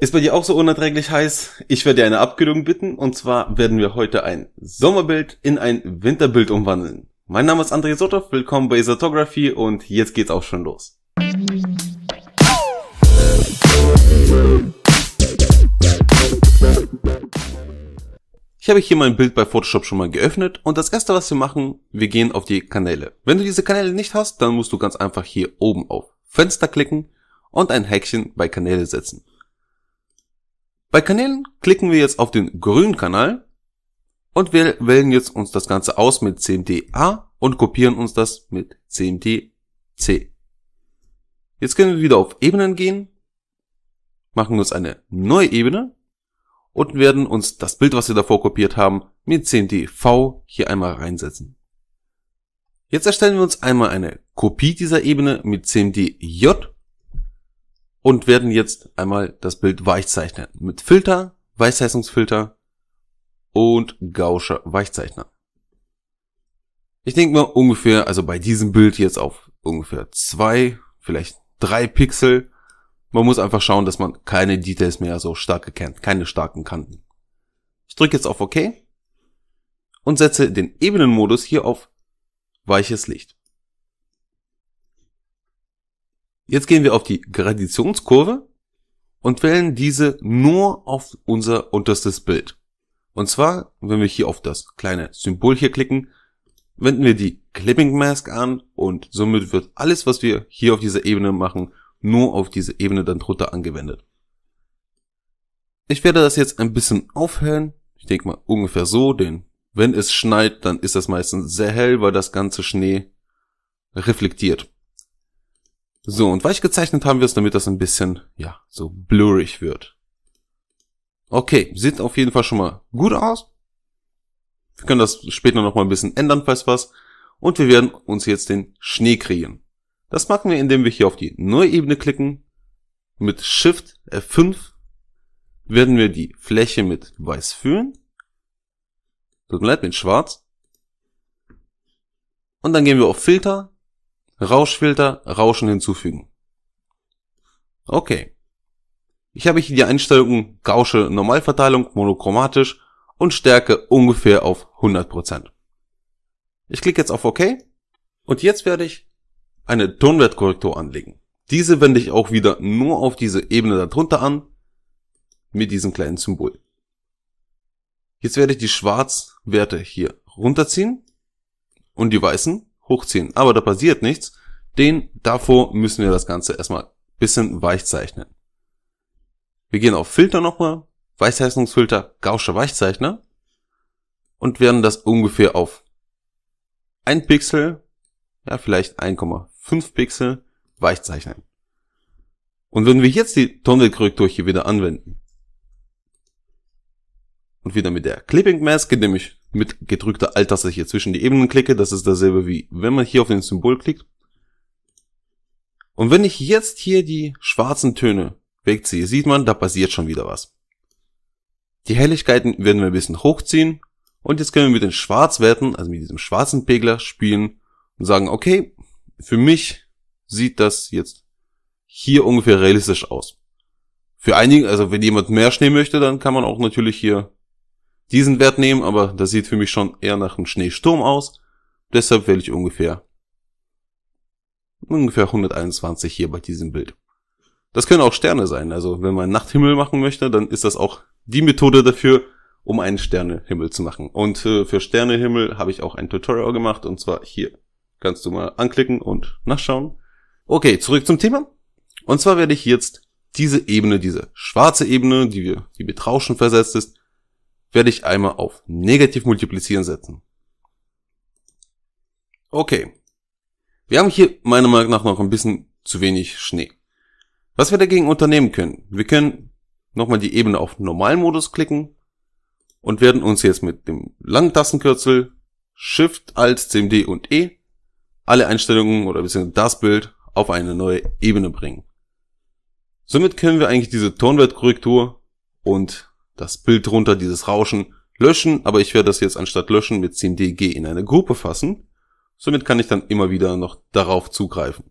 Ist bei dir auch so unerträglich heiß? Ich werde dir eine Abkühlung bitten und zwar werden wir heute ein Sommerbild in ein Winterbild umwandeln. Mein Name ist André Sotov, willkommen bei Isotography und jetzt geht's auch schon los. Ich habe hier mein Bild bei Photoshop schon mal geöffnet und das erste was wir machen, wir gehen auf die Kanäle. Wenn du diese Kanäle nicht hast, dann musst du ganz einfach hier oben auf Fenster klicken und ein Häkchen bei Kanäle setzen. Bei Kanälen klicken wir jetzt auf den grünen Kanal und wir wählen jetzt uns das Ganze aus mit CMD A und kopieren uns das mit CMD C. Jetzt können wir wieder auf Ebenen gehen, machen uns eine neue Ebene und werden uns das Bild, was wir davor kopiert haben, mit CMD V hier einmal reinsetzen. Jetzt erstellen wir uns einmal eine Kopie dieser Ebene mit CMD J und werden jetzt einmal das Bild weichzeichnen. Mit Filter, Weißheißungsfilter und Gauscher Weichzeichner. Ich denke mal ungefähr, also bei diesem Bild jetzt auf ungefähr zwei, vielleicht drei Pixel. Man muss einfach schauen, dass man keine Details mehr so stark erkennt, keine starken Kanten. Ich drücke jetzt auf OK und setze den Ebenenmodus hier auf weiches Licht. Jetzt gehen wir auf die Graditionskurve und wählen diese nur auf unser unterstes Bild. Und zwar, wenn wir hier auf das kleine Symbol hier klicken, wenden wir die Clipping Mask an und somit wird alles, was wir hier auf dieser Ebene machen, nur auf diese Ebene dann drunter angewendet. Ich werde das jetzt ein bisschen aufhellen. Ich denke mal ungefähr so, denn wenn es schneit, dann ist das meistens sehr hell, weil das ganze Schnee reflektiert. So, und weich gezeichnet haben wir es, damit das ein bisschen, ja, so blurrig wird. Okay, sieht auf jeden Fall schon mal gut aus. Wir können das später nochmal ein bisschen ändern, falls was. Und wir werden uns jetzt den Schnee kreieren. Das machen wir, indem wir hier auf die neue Ebene klicken. Mit Shift F5 werden wir die Fläche mit weiß füllen. Tut mir leid, mit schwarz. Und dann gehen wir auf Filter, Rauschfilter Rauschen hinzufügen. Okay. Ich habe hier die Einstellungen Gausche Normalverteilung monochromatisch und Stärke ungefähr auf 100%. Ich klicke jetzt auf OK und jetzt werde ich eine Tonwertkorrektur anlegen. Diese wende ich auch wieder nur auf diese Ebene darunter an mit diesem kleinen Symbol. Jetzt werde ich die Schwarzwerte hier runterziehen und die weißen hochziehen. Aber da passiert nichts. denn davor müssen wir das Ganze erstmal bisschen weich zeichnen. Wir gehen auf Filter nochmal, Weichzeichnungsfilter, Gausscher Weichzeichner und werden das ungefähr auf ein Pixel, ja vielleicht 1,5 Pixel weichzeichnen. Und wenn wir jetzt die Tonwellkorrektur hier wieder anwenden und wieder mit der Clipping Maske, nämlich mit gedrückter Alt-Taste hier zwischen die Ebenen klicke. Das ist dasselbe wie wenn man hier auf den Symbol klickt. Und wenn ich jetzt hier die schwarzen Töne wegziehe, sieht man, da passiert schon wieder was. Die Helligkeiten werden wir ein bisschen hochziehen. Und jetzt können wir mit den Schwarzwerten, also mit diesem schwarzen Pegler spielen und sagen, okay, für mich sieht das jetzt hier ungefähr realistisch aus. Für einige, also wenn jemand mehr Schnee möchte, dann kann man auch natürlich hier diesen Wert nehmen, aber das sieht für mich schon eher nach einem Schneesturm aus. Deshalb wähle ich ungefähr ungefähr 121 hier bei diesem Bild. Das können auch Sterne sein. Also wenn man Nachthimmel machen möchte, dann ist das auch die Methode dafür, um einen Sternehimmel zu machen. Und äh, für Sternehimmel habe ich auch ein Tutorial gemacht und zwar hier. Kannst du mal anklicken und nachschauen. Okay, zurück zum Thema. Und zwar werde ich jetzt diese Ebene, diese schwarze Ebene, die wir, die mit Rauschen versetzt ist, werde ich einmal auf negativ multiplizieren setzen. Okay. Wir haben hier meiner Meinung nach noch ein bisschen zu wenig Schnee. Was wir dagegen unternehmen können, wir können nochmal die Ebene auf Normalmodus klicken und werden uns jetzt mit dem langen Tastenkürzel Shift, Alt, CMD und E alle Einstellungen oder beziehungsweise das Bild auf eine neue Ebene bringen. Somit können wir eigentlich diese Tonwertkorrektur und das Bild drunter, dieses Rauschen, löschen, aber ich werde das jetzt anstatt löschen mit CMDG in eine Gruppe fassen. Somit kann ich dann immer wieder noch darauf zugreifen.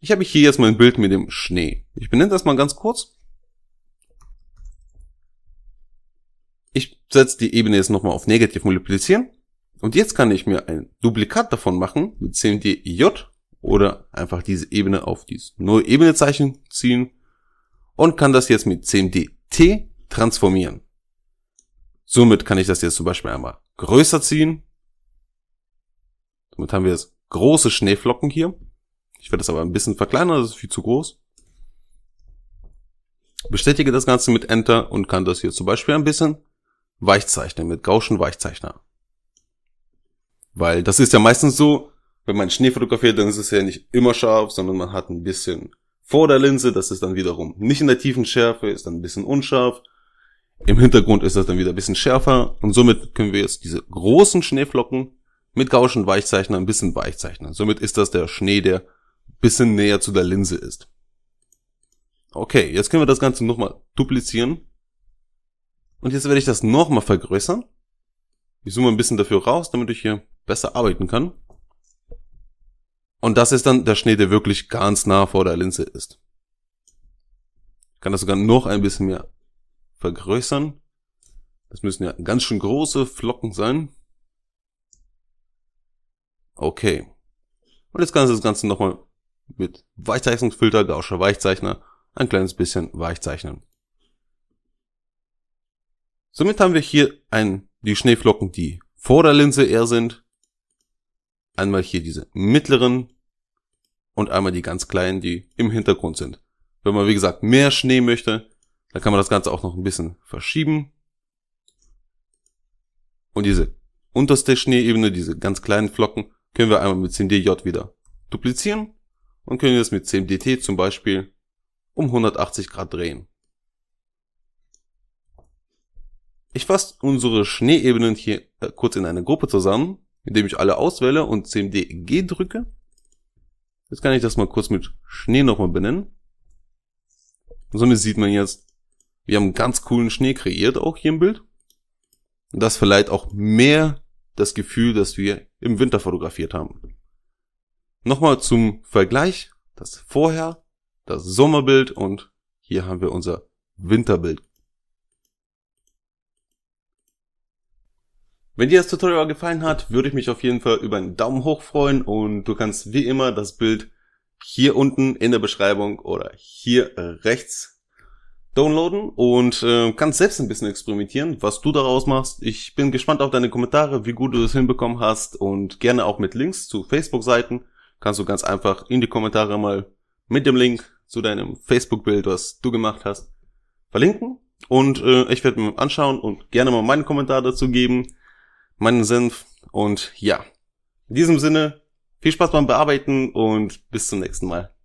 Ich habe hier jetzt mein Bild mit dem Schnee. Ich benenne das mal ganz kurz. Ich setze die Ebene jetzt nochmal auf negativ multiplizieren. Und jetzt kann ich mir ein Duplikat davon machen mit CMDJ oder einfach diese Ebene auf dieses neue Ebene Zeichen ziehen und kann das jetzt mit CMD-T transformieren. Somit kann ich das jetzt zum Beispiel einmal größer ziehen. Somit haben wir jetzt große Schneeflocken hier. Ich werde das aber ein bisschen verkleinern, das ist viel zu groß. Bestätige das Ganze mit Enter und kann das hier zum Beispiel ein bisschen weichzeichnen, mit Gauschen Weichzeichner. Weil das ist ja meistens so, wenn man Schnee fotografiert, dann ist es ja nicht immer scharf, sondern man hat ein bisschen vor der Linse, das ist dann wiederum nicht in der tiefen Schärfe, ist dann ein bisschen unscharf. Im Hintergrund ist das dann wieder ein bisschen schärfer und somit können wir jetzt diese großen Schneeflocken mit Gaußschen Weichzeichner ein bisschen weichzeichnen. Somit ist das der Schnee, der bisschen näher zu der Linse ist. Okay, jetzt können wir das Ganze nochmal duplizieren. Und jetzt werde ich das nochmal vergrößern. Ich zoome ein bisschen dafür raus, damit ich hier besser arbeiten kann. Und das ist dann der Schnee, der wirklich ganz nah vor der Linse ist. Ich kann das sogar noch ein bisschen mehr vergrößern. Das müssen ja ganz schön große Flocken sein. Okay. Und jetzt kann ich das Ganze nochmal mit Weichzeichnungsfilter, Gausscher Weichzeichner, ein kleines bisschen weichzeichnen. Somit haben wir hier ein, die Schneeflocken, die vor der Linse eher sind Einmal hier diese mittleren und einmal die ganz kleinen, die im Hintergrund sind. Wenn man, wie gesagt, mehr Schnee möchte, dann kann man das Ganze auch noch ein bisschen verschieben. Und diese unterste Schneeebene, diese ganz kleinen Flocken, können wir einmal mit CMDJ wieder duplizieren und können das mit CMDT zum Beispiel um 180 Grad drehen. Ich fasse unsere Schneeebenen hier äh, kurz in eine Gruppe zusammen indem ich alle auswähle und CMD-G drücke. Jetzt kann ich das mal kurz mit Schnee nochmal benennen. Und somit also sieht man jetzt, wir haben ganz coolen Schnee kreiert, auch hier im Bild. Und das verleiht auch mehr das Gefühl, dass wir im Winter fotografiert haben. Nochmal zum Vergleich, das Vorher, das Sommerbild und hier haben wir unser Winterbild Wenn dir das Tutorial gefallen hat, würde ich mich auf jeden Fall über einen Daumen hoch freuen und du kannst wie immer das Bild hier unten in der Beschreibung oder hier rechts downloaden und äh, kannst selbst ein bisschen experimentieren, was du daraus machst. Ich bin gespannt auf deine Kommentare, wie gut du das hinbekommen hast und gerne auch mit Links zu Facebook-Seiten kannst du ganz einfach in die Kommentare mal mit dem Link zu deinem Facebook-Bild, was du gemacht hast, verlinken und äh, ich werde mir anschauen und gerne mal meinen Kommentar dazu geben meinen Senf und ja. In diesem Sinne, viel Spaß beim Bearbeiten und bis zum nächsten Mal.